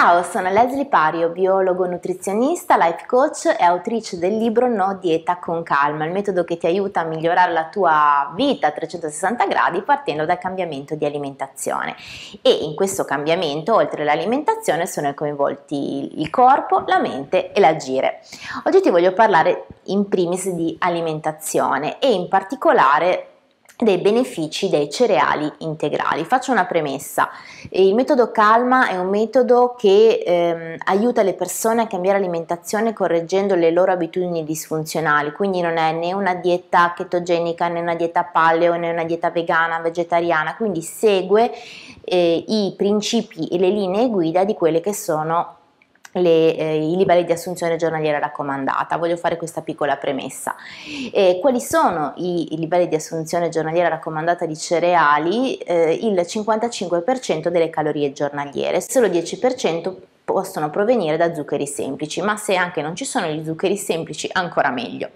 Ciao, sono Leslie Pario, biologo, nutrizionista, life coach e autrice del libro No Dieta con Calma, il metodo che ti aiuta a migliorare la tua vita a 360 gradi partendo dal cambiamento di alimentazione. E in questo cambiamento, oltre all'alimentazione, sono coinvolti il corpo, la mente e l'agire. Oggi ti voglio parlare in primis di alimentazione e in particolare dei benefici dei cereali integrali. Faccio una premessa, il metodo Calma è un metodo che ehm, aiuta le persone a cambiare alimentazione correggendo le loro abitudini disfunzionali, quindi non è né una dieta chetogenica né una dieta paleo né una dieta vegana, vegetariana, quindi segue eh, i principi e le linee guida di quelle che sono le, eh, i livelli di assunzione giornaliera raccomandata. Voglio fare questa piccola premessa. Eh, quali sono i, i, livelli di assunzione giornaliera raccomandata di cereali? Eh, il 55% delle calorie giornaliere, solo 10% possono provenire da zuccheri semplici, ma se anche non ci sono gli zuccheri semplici ancora meglio.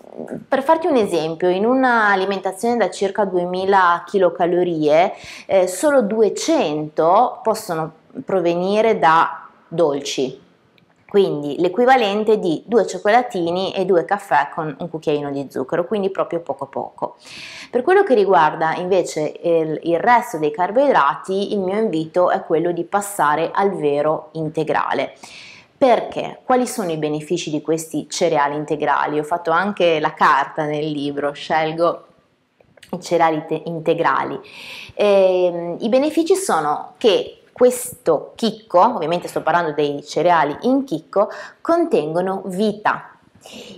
Per farti un esempio, in un'alimentazione da circa 2000 kcal, eh, solo 200 possono provenire da dolci, quindi l'equivalente di due cioccolatini e due caffè con un cucchiaino di zucchero, quindi proprio poco poco. Per quello che riguarda invece il, il resto dei carboidrati, il mio invito è quello di passare al vero integrale. Perché? Quali sono i benefici di questi cereali integrali? Ho fatto anche la carta nel libro, scelgo i cereali integrali. E, ehm, I benefici sono che questo chicco, ovviamente sto parlando dei cereali in chicco, contengono vita.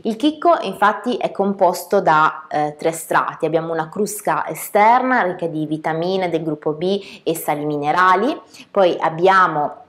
Il chicco infatti è composto da eh, tre strati, abbiamo una crusca esterna ricca di vitamine del gruppo B e sali minerali, poi abbiamo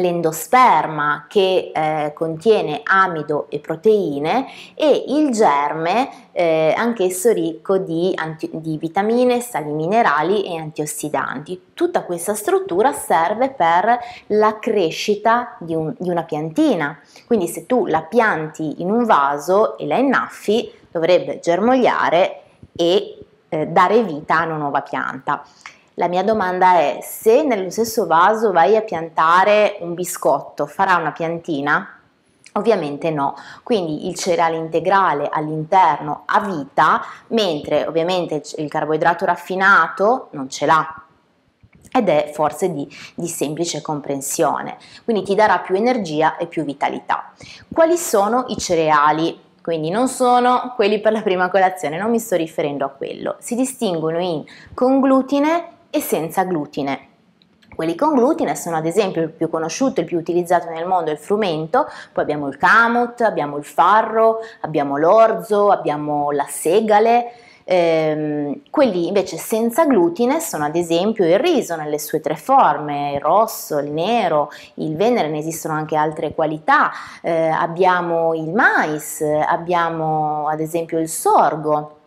l'endosperma che eh, contiene amido e proteine e il germe eh, anch'esso ricco di, anti- di vitamine, sali minerali e antiossidanti. Tutta questa struttura serve per la crescita di, un, di una piantina, quindi se tu la pianti in un vaso e la innaffi dovrebbe germogliare e eh, dare vita a una nuova pianta. La mia domanda è se nello stesso vaso vai a piantare un biscotto, farà una piantina? Ovviamente no, quindi il cereale integrale all'interno ha vita, mentre ovviamente il carboidrato raffinato non ce l'ha, ed è forse di, di, semplice comprensione, quindi ti darà più energia e più vitalità. Quali sono i cereali? Quindi non sono quelli per la prima colazione, non mi sto riferendo a quello. Si distinguono in conglutine e senza glutine. Quelli con glutine sono ad esempio il più conosciuto, il più utilizzato nel mondo il frumento, poi abbiamo il camut, abbiamo il farro, abbiamo l'orzo, abbiamo la segale. Ehm, quelli invece senza glutine sono ad esempio il riso nelle sue tre forme, il rosso, il nero, il venere, ne esistono anche altre qualità, eh, abbiamo il mais, abbiamo ad esempio il sorgo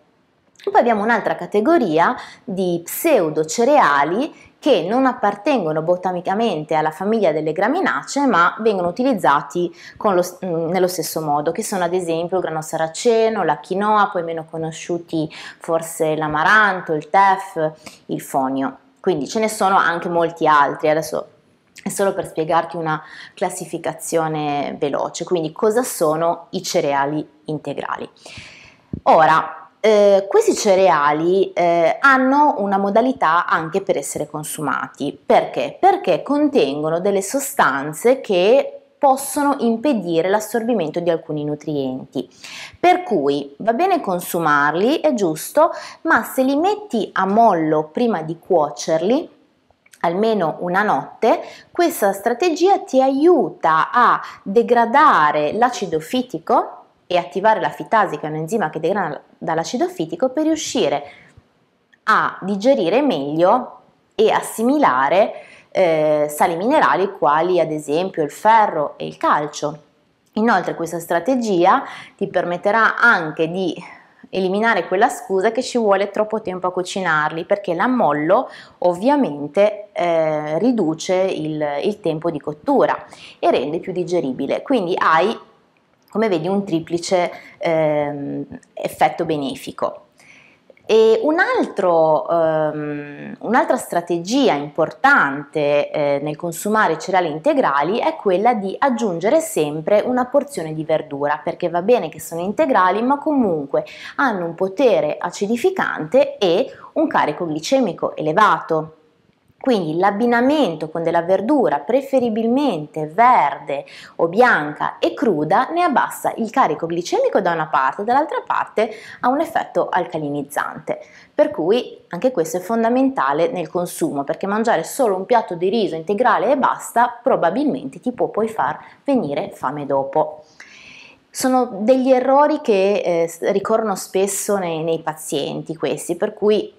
poi abbiamo un'altra categoria di pseudo cereali che non appartengono botanicamente alla famiglia delle graminacee ma vengono utilizzati lo, mm, nello stesso modo, che sono ad esempio il grano saraceno, la quinoa, poi meno conosciuti forse l'amaranto, il tef, il fonio. Quindi ce ne sono anche molti altri, adesso è solo per spiegarti una classificazione veloce, quindi cosa sono i cereali integrali. Ora, eh, questi cereali eh, hanno una modalità anche per essere consumati. Perché? Perché contengono delle sostanze che possono impedire l'assorbimento di alcuni nutrienti. Per cui va bene consumarli, è giusto, ma se li metti a mollo prima di cuocerli, almeno una notte, questa strategia ti aiuta a degradare l'acido fitico e attivare la fitasi, che è un enzima che degrada, dall'acido fitico per riuscire a digerire meglio e assimilare eh, sali minerali quali ad esempio il ferro e il calcio. Inoltre questa strategia ti permetterà anche di eliminare quella scusa che ci vuole troppo tempo a cucinarli perché l'ammollo ovviamente eh, riduce il, il tempo di cottura e rende più digeribile quindi hai come vedi un triplice ehm, effetto benefico. E un altro, um, un'altra strategia importante eh, nel consumare cereali integrali è quella di aggiungere sempre una porzione di verdura, perché va bene che sono integrali, ma comunque hanno un potere acidificante e un carico glicemico elevato. Quindi l'abbinamento con della verdura, preferibilmente verde o bianca e cruda, ne abbassa il carico glicemico da una parte, dall'altra parte ha un effetto alcalinizzante. Per cui anche questo è fondamentale nel consumo, perché mangiare solo un piatto di riso integrale e basta probabilmente ti può poi far venire fame dopo sono degli errori che eh, ricorrono spesso nei, nei, pazienti questi, per cui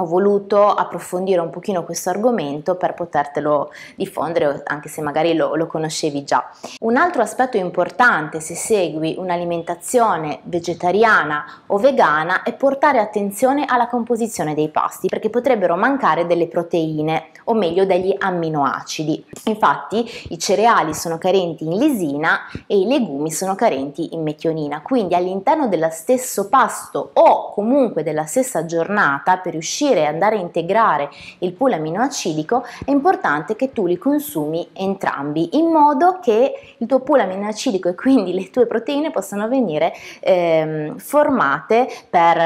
ho voluto approfondire un pochino questo argomento per potertelo diffondere anche se magari lo, lo, conoscevi già. Un altro aspetto importante se segui un'alimentazione vegetariana o vegana è portare attenzione alla composizione dei pasti perché potrebbero mancare delle proteine o meglio degli amminoacidi. Infatti i cereali sono carenti in lisina e i legumi sono carenti in metionina, quindi all'interno dello stesso pasto o comunque della stessa giornata per riuscire riuscire ad andare a integrare il pool aminoacidico, è importante che tu li consumi entrambi, in modo che il tuo pool aminoacidico e quindi le tue proteine possano venire ehm, formate per,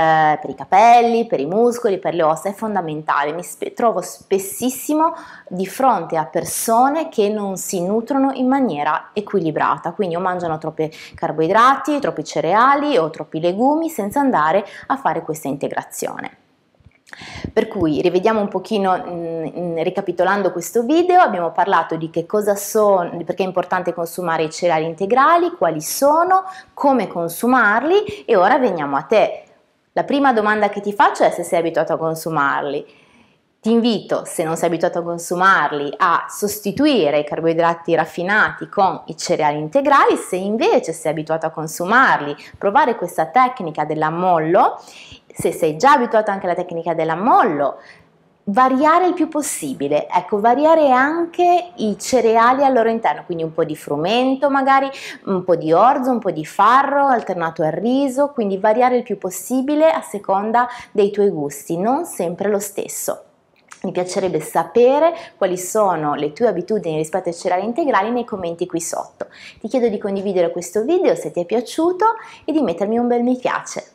per, i capelli, per i muscoli, per le ossa, è fondamentale. Mi sp- trovo spessissimo di fronte a persone che non si nutrono in maniera equilibrata, quindi o mangiano troppi carboidrati, troppi cereali o troppi legumi senza andare a fare questa integrazione. Per cui rivediamo un pochino, mh, mm, mh, mm, ricapitolando questo video, abbiamo parlato di che cosa sono, perché è importante consumare i cereali integrali, quali sono, come consumarli e ora veniamo a te. La prima domanda che ti faccio è se sei abituato a consumarli ti invito, se non sei abituato a consumarli, a sostituire i carboidrati raffinati con i cereali integrali, se invece sei abituato a consumarli, provare questa tecnica dell'ammollo, se sei già abituato anche alla tecnica dell'ammollo, variare il più possibile, ecco, variare anche i cereali al loro interno, quindi un po' di frumento magari, un po' di orzo, un po' di farro alternato al riso, quindi variare il più possibile a seconda dei tuoi gusti, non sempre lo stesso. Mi piacerebbe sapere quali sono le tue abitudini rispetto ai cereali integrali nei commenti qui sotto. Ti chiedo di condividere questo video se ti è piaciuto e di mettermi un bel mi piace.